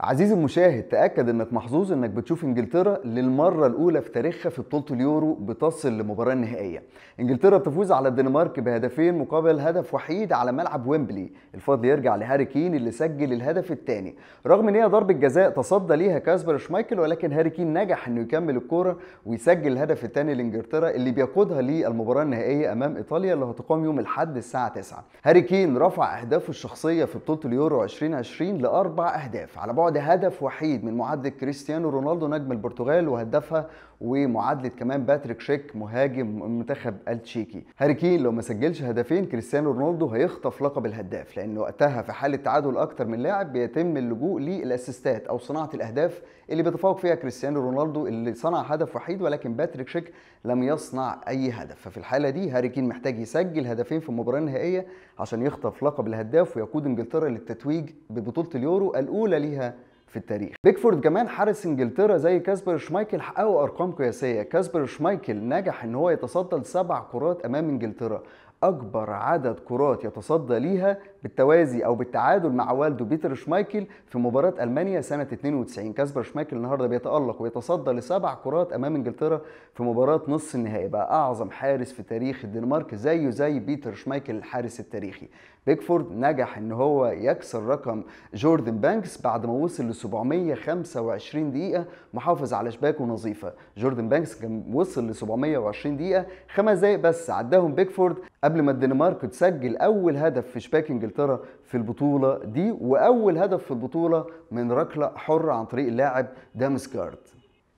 عزيزي المشاهد تأكد انك محظوظ انك بتشوف انجلترا للمرة الأولى في تاريخها في بطولة اليورو بتصل للمباراة النهائية. انجلترا بتفوز على الدنمارك بهدفين مقابل هدف وحيد على ملعب ويمبلي، الفضل يرجع لهاري كين اللي سجل الهدف الثاني، رغم ان هي ضربة جزاء تصدى ليها كاسبر شمايكل ولكن هاري كين نجح انه يكمل الكورة ويسجل الهدف الثاني لانجلترا اللي بيقودها للمباراة النهائية أمام إيطاليا اللي هتقام يوم الأحد الساعة 9. هاري كين رفع أهدافه الشخصية في بطولة اليورو 2020 لأربع أهداف على بعد بعد هدف وحيد من معادله كريستيانو رونالدو نجم البرتغال وهدفها ومعادله كمان باتريك شيك مهاجم المنتخب التشيكي هاري كين لو ما سجلش هدفين كريستيانو رونالدو هيخطف لقب الهداف لان وقتها في حاله تعادل اكتر من لاعب بيتم اللجوء للاسيستات او صناعه الاهداف اللي بيتفوق فيها كريستيانو رونالدو اللي صنع هدف وحيد ولكن باتريك شيك لم يصنع اي هدف ففي الحاله دي هاري كين محتاج يسجل هدفين في المباراه النهائيه عشان يخطف لقب الهداف ويقود انجلترا للتتويج ببطوله اليورو الاولى ليها في التاريخ بيكفورد كمان حارس انجلترا زي كاسبر شمايكل حققوا ارقام قياسيه كاسبر شمايكل نجح ان هو يتصدى لسبع كرات امام انجلترا اكبر عدد كرات يتصدى ليها بالتوازي او بالتعادل مع والده بيتر شمايكل في مباراه المانيا سنه 92 كاسبر شمايكل النهارده بيتالق ويتصدى لسبع كرات امام انجلترا في مباراه نص النهائي بقى اعظم حارس في تاريخ الدنمارك زيه زي بيتر شمايكل الحارس التاريخي بيكفورد نجح ان هو يكسر رقم جوردن بانكس بعد ما وصل ل 725 دقيقه محافظ على شباكه نظيفه جوردن بانكس كان وصل ل 720 دقيقه خمس دقايق بس عداهم بيكفورد قبل ما الدنمارك تسجل اول هدف في شباك انجلترا انجلترا في البطوله دي واول هدف في البطوله من ركله حره عن طريق اللاعب دامسكارد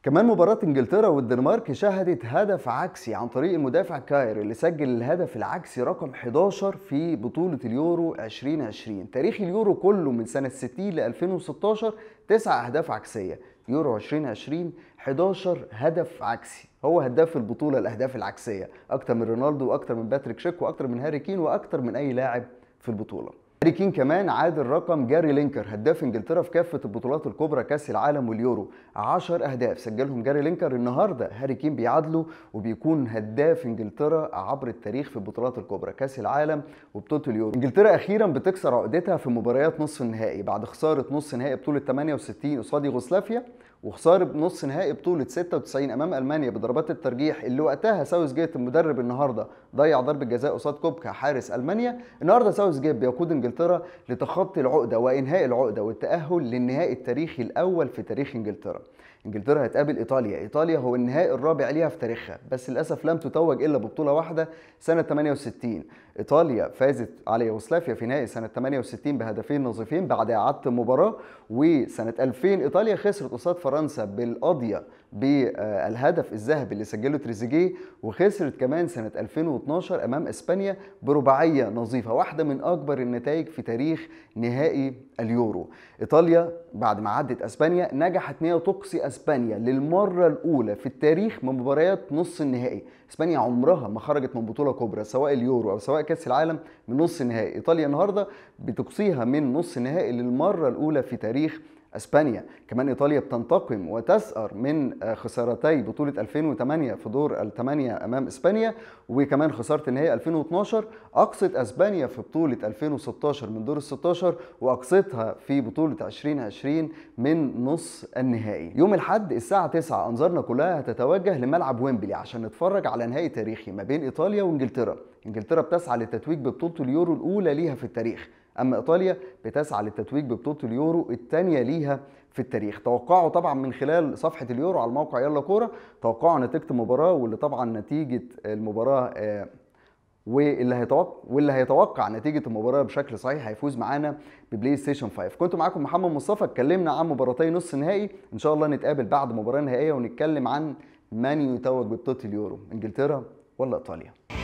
كمان مباراة انجلترا والدنمارك شهدت هدف عكسي عن طريق المدافع كاير اللي سجل الهدف العكسي رقم 11 في بطولة اليورو 2020 تاريخ اليورو كله من سنة 60 ل 2016 تسع أهداف عكسية يورو 2020 11 هدف عكسي هو هداف البطولة الأهداف العكسية أكتر من رونالدو وأكتر من باتريك شيك وأكتر من هاري كين وأكتر من أي لاعب في البطوله هاري كين كمان عادل رقم جاري لينكر هداف انجلترا في كافه البطولات الكبرى كاس العالم واليورو 10 اهداف سجلهم جاري لينكر النهارده هاري كين بيعادله وبيكون هداف انجلترا عبر التاريخ في البطولات الكبرى كاس العالم وبطوله اليورو انجلترا اخيرا بتكسر عقدتها في مباريات نصف النهائي بعد خساره نصف نهائي بطوله 68 قصاد يوغوسلافيا وخساره بنص نهائي بطوله 96 امام المانيا بضربات الترجيح اللي وقتها ساوث جيت المدرب النهارده ضيع ضربه جزاء قصاد كوبكا حارس المانيا النهارده ساوث جيت بيقود انجلترا لتخطي العقده وانهاء العقده والتاهل للنهائي التاريخي الاول في تاريخ انجلترا انجلترا هتقابل ايطاليا ايطاليا هو النهائي الرابع ليها في تاريخها بس للاسف لم تتوج الا ببطوله واحده سنه 68 ايطاليا فازت على يوغوسلافيا في نهائي سنه 68 بهدفين نظيفين بعد اعاده المباراه وسنه 2000 ايطاليا خسرت قصاد فرنسا بالقضيه بالهدف الذهبي اللي سجله تريزيجيه وخسرت كمان سنه 2012 امام اسبانيا برباعيه نظيفه واحده من اكبر النتائج في تاريخ نهائي اليورو ايطاليا بعد ما عدت اسبانيا نجحت ان هي تقصي اسبانيا للمره الاولى في التاريخ من مباريات نص النهائي اسبانيا عمرها ما خرجت من بطوله كبرى سواء اليورو او سواء كاس العالم من نص النهائي ايطاليا النهارده بتقصيها من نص النهائي للمره الاولى في تاريخ اسبانيا كمان ايطاليا بتنتقم وتسأر من آه، خسارتي بطوله 2008 في دور الثمانيه امام اسبانيا وكمان خساره النهائي 2012 اقصت اسبانيا في بطوله 2016 من دور ال 16 واقصتها في بطوله 2020 من نص النهائي يوم الاحد الساعه 9 انظارنا كلها هتتوجه لملعب ويمبلي عشان نتفرج على نهائي تاريخي ما بين ايطاليا وانجلترا انجلترا بتسعى للتتويج ببطوله اليورو الاولى ليها في التاريخ أما إيطاليا بتسعى للتتويج ببطولة اليورو الثانية ليها في التاريخ توقعوا طبعا من خلال صفحة اليورو على الموقع يلا كورة توقعوا نتيجة المباراة واللي طبعا نتيجة المباراة آه واللي هيتوقع واللي هيتوقع نتيجه المباراه بشكل صحيح هيفوز معانا ببلاي ستيشن 5 كنت معاكم محمد مصطفى اتكلمنا عن مباراتي نص نهائي ان شاء الله نتقابل بعد مباراه نهائيه ونتكلم عن من يتوج ببطوله اليورو انجلترا ولا ايطاليا